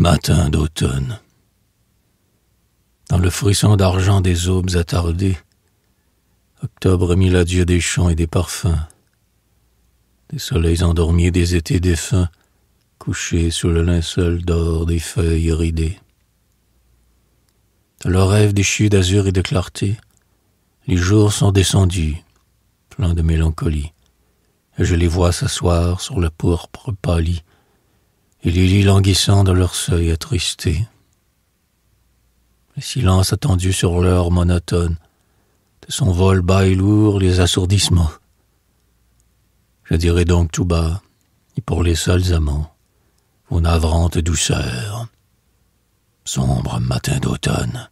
Matin d'automne. Dans le frisson d'argent des aubes attardées, Octobre mit l'adieu des champs et des parfums, des soleils endormis des étés défunts, couchés sur le linceul d'or des feuilles ridées. Dans leurs rêve déchu d'azur et de clarté, les jours sont descendus, pleins de mélancolie, et je les vois s'asseoir sur le pourpre pâli et les lits languissant dans leur seuil attristé. Le silence attendu sur l'heure monotone, de son vol bas et lourd, les assourdissements. Je dirai donc tout bas, et pour les seuls amants, vos navrantes douceurs. Sombre matin d'automne.